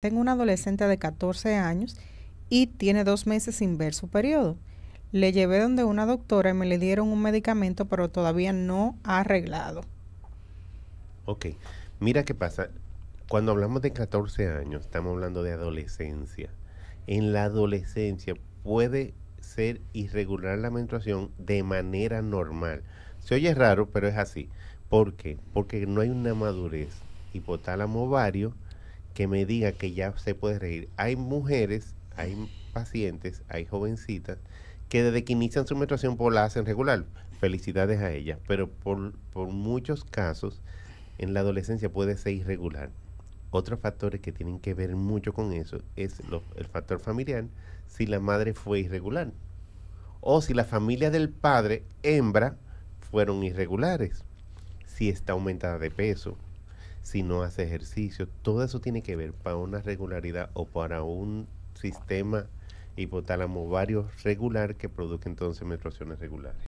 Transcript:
Tengo una adolescente de 14 años y tiene dos meses sin ver su periodo. Le llevé donde una doctora y me le dieron un medicamento, pero todavía no ha arreglado. Ok, mira qué pasa. Cuando hablamos de 14 años, estamos hablando de adolescencia. En la adolescencia puede ser irregular la menstruación de manera normal. Se oye raro, pero es así. ¿Por qué? Porque no hay una madurez. Hipotálamo ovario que me diga que ya se puede reír. Hay mujeres, hay pacientes, hay jovencitas que desde que inician su menstruación por pues la hacen regular. Felicidades a ellas, pero por, muchos casos en la adolescencia puede ser irregular. Otros factores que tienen que ver mucho con eso es el factor familiar, si la madre fue irregular o si la familia del padre, hembra, fueron irregulares, si está aumentada de peso, si no hace ejercicio, todo eso tiene que ver para una regularidad o para un sistema hipotálamo ovario regular que produzca entonces menstruaciones regulares.